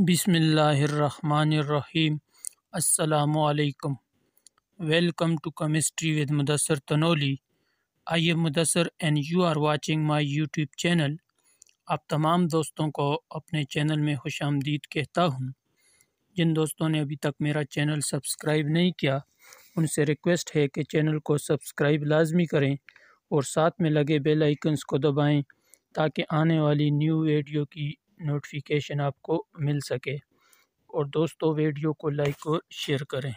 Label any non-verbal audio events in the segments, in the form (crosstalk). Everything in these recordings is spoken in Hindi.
बिसमीम् अल्लाम welcome to chemistry with Mudassar Tanoli I am Mudassar and you are watching my YouTube channel आप तमाम दोस्तों को अपने चैनल में खुश आमदीद कहता हूँ जिन दोस्तों ने अभी तक मेरा चैनल सब्सक्राइब नहीं किया उनसे रिक्वेस्ट है कि चैनल को सब्सक्राइब लाजमी करें और साथ में लगे बेल आइकन्स को दबाएँ ताकि आने वाली न्यू वीडियो की नोटिफिकेशन आपको मिल सके और दोस्तों वीडियो को लाइक और शेयर करें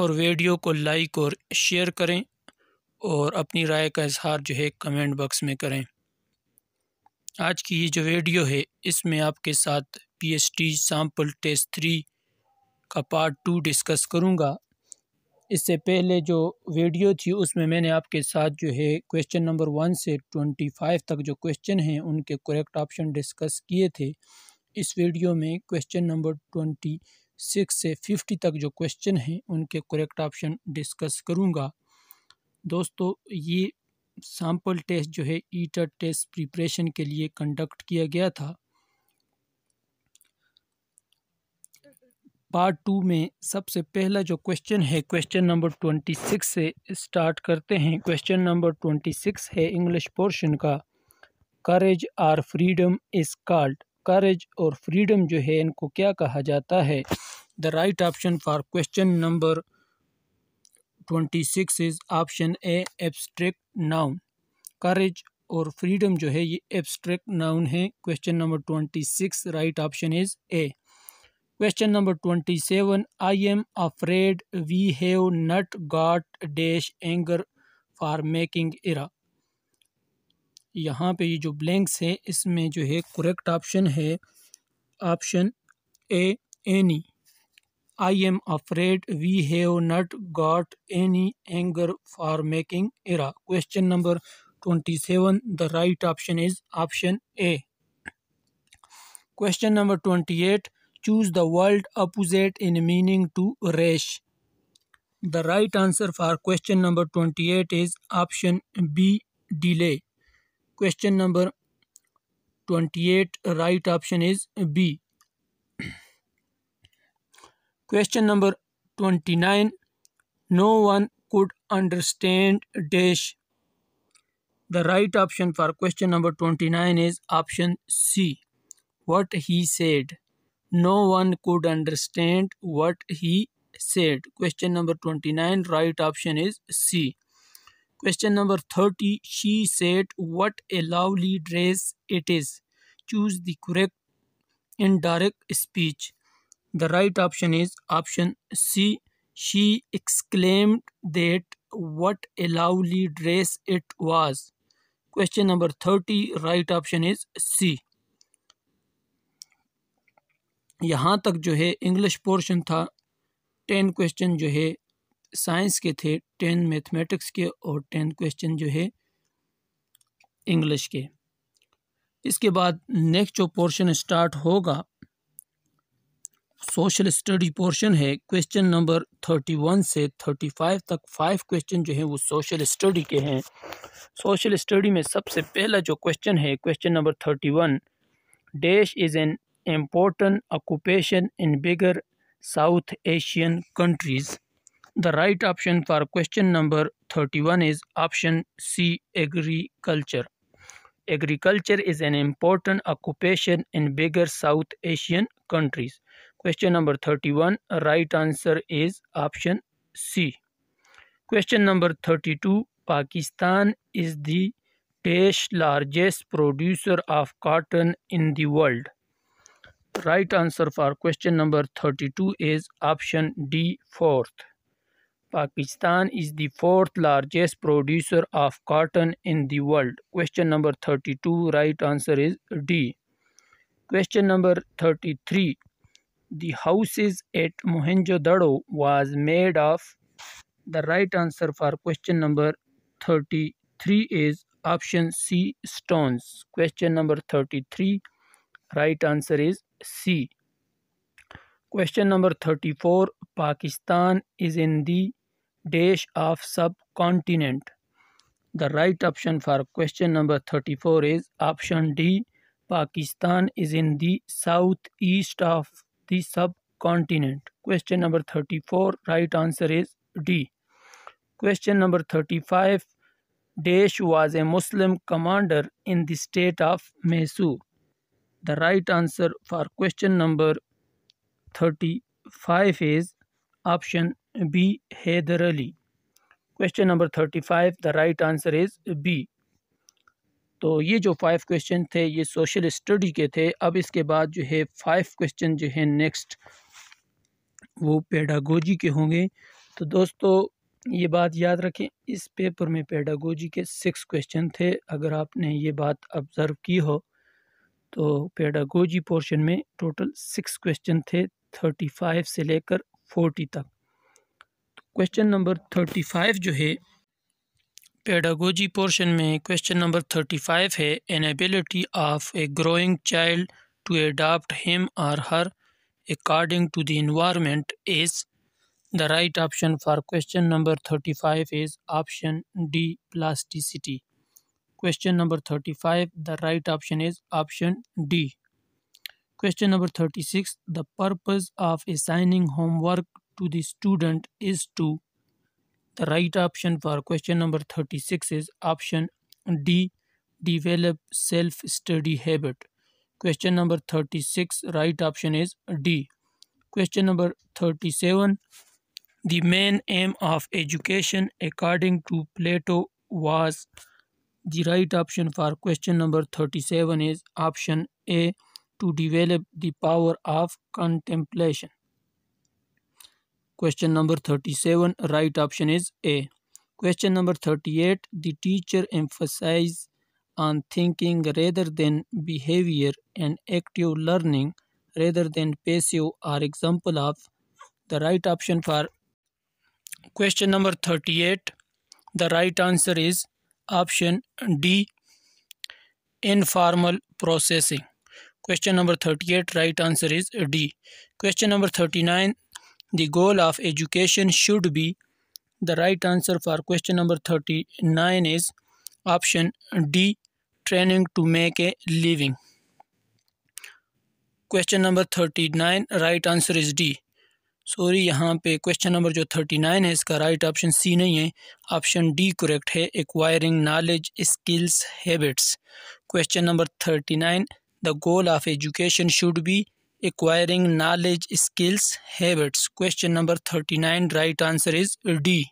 और वीडियो को लाइक और शेयर करें और अपनी राय का इजहार जो है कमेंट बॉक्स में करें आज की ये जो वीडियो है इसमें आपके साथ पीएसटी सैम्पल टेस्ट थ्री का पार्ट टू डिस्कस करूँगा इससे पहले जो वीडियो थी उसमें मैंने आपके साथ जो है क्वेश्चन नंबर वन से ट्वेंटी फाइव तक जो क्वेश्चन हैं उनके करेक्ट ऑप्शन डिस्कस किए थे इस वीडियो में क्वेश्चन नंबर ट्वेंटी सिक्स से फिफ्टी तक जो क्वेश्चन हैं उनके करेक्ट ऑप्शन डिस्कस करूँगा दोस्तों ये सैम्पल टेस्ट जो है ईटर टेस्ट प्रिपरेशन के लिए कंडक्ट किया गया था पार्ट टू में सबसे पहला जो क्वेश्चन है क्वेश्चन नंबर ट्वेंटी सिक्स से स्टार्ट करते हैं क्वेश्चन नंबर ट्वेंटी सिक्स है इंग्लिश पोर्शन का करेज और फ्रीडम इज़ कॉल्ड करेज और फ्रीडम जो है इनको क्या कहा जाता है the right option for question number twenty six is option A abstract noun courage और फ्रीडम जो है ये एब्स्ट्रैक्ट नाउन है question number twenty six right option is A question number twenty seven I am afraid we have not got dash anger for making error यहाँ पे ये जो ब्लैंक्स है इसमें जो है करेक्ट ऑप्शन है option A any I am afraid we have not got any anger for making error question number twenty seven the right option is option A question number twenty eight Choose the word opposite in meaning to rash. The right answer for question number 28 is option B delay. Question number 28 right option is B. (clears throat) question number 29 no one could understand dash. The right option for question number 29 is option C. What he said. No one could understand what he said. Question number 29, right option is C. Question number 30, she said, What a lovely dress it is. Choose the correct indirect speech. The right option is option C. She exclaimed that what a lovely dress it was. Question number 30, right option is C. यहाँ तक जो है इंग्लिश पोर्शन था टेन क्वेश्चन जो है साइंस के थे टेन मैथमेटिक्स के और टेन क्वेश्चन जो है इंग्लिश के इसके बाद नेक्स्ट जो पोर्शन स्टार्ट होगा सोशल स्टडी पोर्शन है क्वेश्चन नंबर थर्टी वन से थर्टी फाइव तक फाइव क्वेश्चन जो है वो सोशल स्टडी के हैं सोशल स्टडी में सबसे पहला जो क्वेश्चन है question number thirty one dash is an important occupation in bigger South Asian countries? The right option for question number 31 is option C agriculture. Agriculture is an important occupation in bigger South Asian countries. Question number 31, right answer is option C. Question number 32, Pakistan is the 10th largest producer of cotton in the world right answer for question number 32 is option D fourth. Pakistan is the fourth largest producer of cotton in the world. Question number 32 right answer is D. Question number 33 The houses at Mohenjo-daro was made of the right answer for question number 33 is option C stones. Question number 33 Right answer is C. Question number 34 Pakistan is in the dash of subcontinent. The right option for question number 34 is option D. Pakistan is in the southeast of the subcontinent. Question number 34, right answer is D. Question number 35, Daesh was a Muslim commander in the state of Mysore. The right answer for question number 35 is option B Heather Ali. Question number 35 the right answer is B. तो ये जो फाइव क्वेश्चन थे ये सोशल स्टडी के थे अब इसके बाद जो है फाइव क्वेश्चन जो है नेक्स्ट वो पेडागोजी के होंगे तो दोस्तों ये बात याद रखें इस पेपर में पेडागोजी के सिक्स क्वेश्चन थे अगर आपने ये बात ऑब्ज़र्व की हो तो पेडागोजी पोर्शन में टोटल सिक्स क्वेश्चन थे थर्टी फाइव से लेकर फोर्टी तक क्वेश्चन नंबर थर्टी फाइव जो है पेडागोजी पोर्शन में क्वेश्चन नंबर थर्टी फाइव है inability of a growing child to adapt him or her according to the environment is right option for question number thirty five is option D plasticity Question number 35, the right option is option D. Question number 36, the purpose of assigning homework to the student is to. The right option for question number 36 is option D, develop self-study habit. Question number 36, right option is D. Question number 37, the main aim of education according to Plato was the right option for question number 37 is option A to develop the power of contemplation. Question number 37 right option is A. Question number 38 the teacher emphasizes on thinking rather than behavior and active learning rather than passive are example of the right option for question number 38 the right answer is option D informal processing question number 38 right answer is D question number 39 the goal of education should be the right answer for question number 39 is option D training to make a living question number 39 right answer is D sorry यहाँ पे क्वेश्चन नंबर जो थर्टी नाइन है इसका राइट ऑप्शन सी नहीं है ऑप्शन डी करेक्ट है acquiring knowledge skills habits question number thirty nine the goal of education should be acquiring knowledge skills habits question number thirty nine right answer is D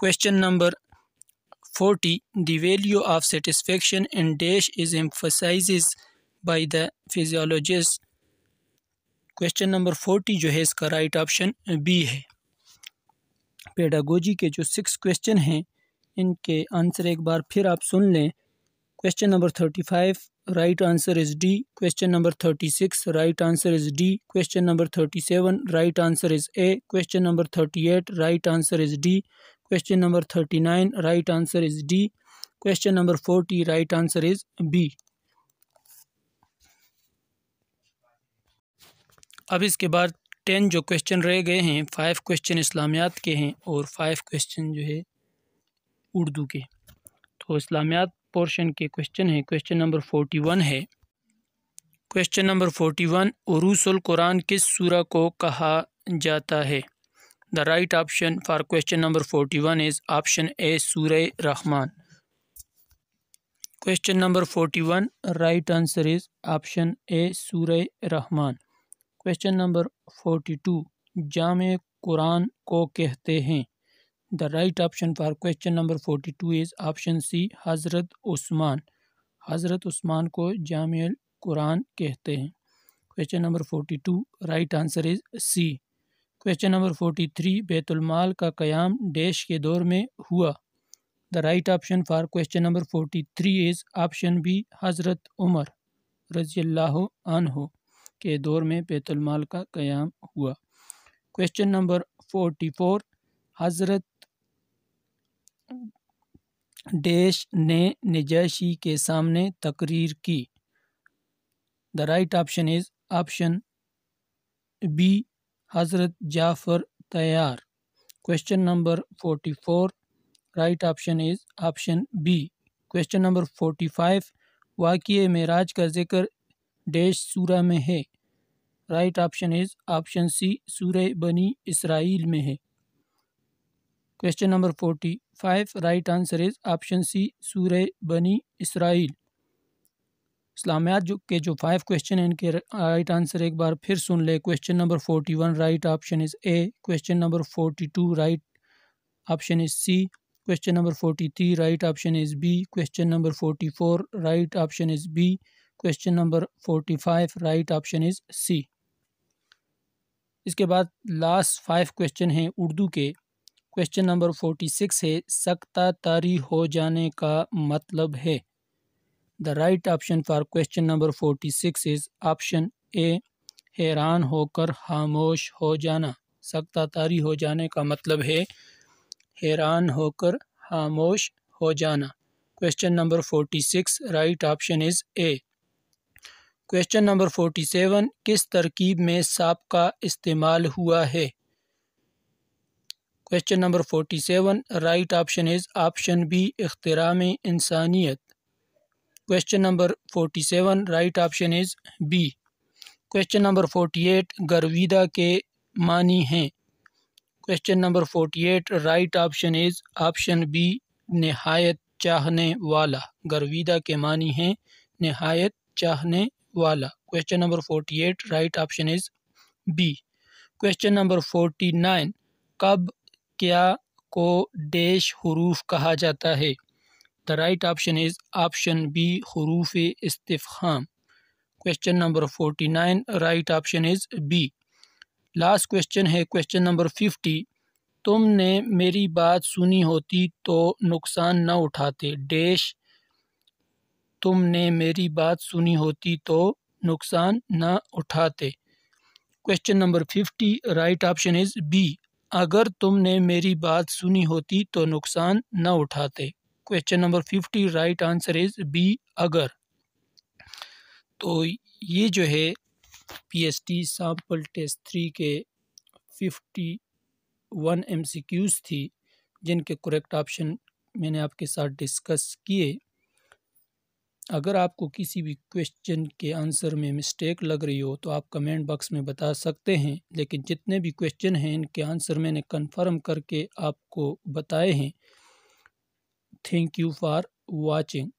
question number forty the value of satisfaction in dash is emphasise by the physiologist question number forty जो है इसका राइट ऑप्शन बी है पेडागोजी के जो सिक्स क्वेश्चन हैं इनके आंसर एक बार फिर आप सुन लें question number thirty five right answer is D question number thirty six right answer is D question number thirty seven right answer is A question number thirty eight right answer is D question number thirty nine right answer is D question number forty right answer is B अब इसके बाद टेन जो क्वेश्चन रह गए हैं फाइव क्वेश्चन इस्लामियात के हैं और फाइव क्वेश्चन जो है उर्दू के तो इस्लामियात पोर्शन के क्वेश्चन हैं क्वेश्चन नंबर फोर्टी वन है क्वेश्चन नंबर फोर्टी वन उरूसल कुरान किस सूरा को कहा जाता है the right option for question number forty one is option A सूर रहमान question number forty one right answer is option A सूर रहमान क्वेश्चन नंबर फोर्टी टू जाम कुरान को कहते हैं the right option for question number forty two is option सी हज़रत उस्मान हज़रत उस्मान को जाम कुरान कहते हैं question number forty two right answer is C question number forty three बैतुलमाल का क़याम डैश के दौर में हुआ the right option for question number forty three is option B Hazrat Umar रजी अल्लाह हो के दौर में बैतुलमाल का क्याम हुआ question number forty four Hazrat dash ने निजैशी के सामने तकरीर की the right option is option B Hazrat Jafar Tayyar question number forty four right option is option B question number forty five वाक़ मराज का जिक्र डैश सूरह में है right option is option C सूर बनी इसराइल में है question number forty five right answer is option C सूर बनी इसराइल इस्लामियात जो के जो फाइव क्वेश्चन हैं इनके राइट आंसर एक बार फिर सुन ले question number forty one right option is A question number forty two right option is C question number forty three right option is B question number forty four right option is B question number forty five right option is C इसके बाद लास्ट फाइव क्वेश्चन हैं उर्दू के क्वेश्चन नंबर फोर्टी सिक्स है सकता तारी हो जाने का मतलब है the right option for question number forty six is option A हैरान होकर खामोश हो जाना सकता तारी हो जाने का मतलब है हैरान होकर खामोश हो जाना question number forty six right option is A question number forty seven किस तरकीब में सांप का इस्तेमाल हुआ है question number forty seven right option is option B अख्तराम इंसानियत question number forty seven right option is B question number forty eight गर्विदा के मानी हैं question number forty eight right option is option B नहायत चाहने वाला गर्विदा के मानी हैं नहायत चाहने वाला question number forty eight right option is B question number forty nine कब क्या को डैश हरूफ कहा जाता है the right option is option B हरूफ इस्तफाम question number forty nine right option is B last question है क्वेश्चन नंबर फिफ्टी तुमने मेरी बात सुनी होती तो नुकसान न उठाते डैश तुमने मेरी बात सुनी होती तो नुकसान ना उठाते question number fifty right option is B अगर तुमने मेरी बात सुनी होती तो नुकसान न उठाते question number fifty right answer is B अगर तो ये जो है पीएसटी सैम्पल टेस्ट थ्री के फिफ्टी वन एमसीक्यूज़ थी जिनके करेक्ट ऑप्शन मैंने आपके साथ डिस्कस किए अगर आपको किसी भी क्वेश्चन के आंसर में मिस्टेक लग रही हो तो आप कमेंट बॉक्स में बता सकते हैं लेकिन जितने भी क्वेश्चन हैं इनके आंसर मैंने कंफर्म करके आपको बताए हैं थैंक यू फॉर वाचिंग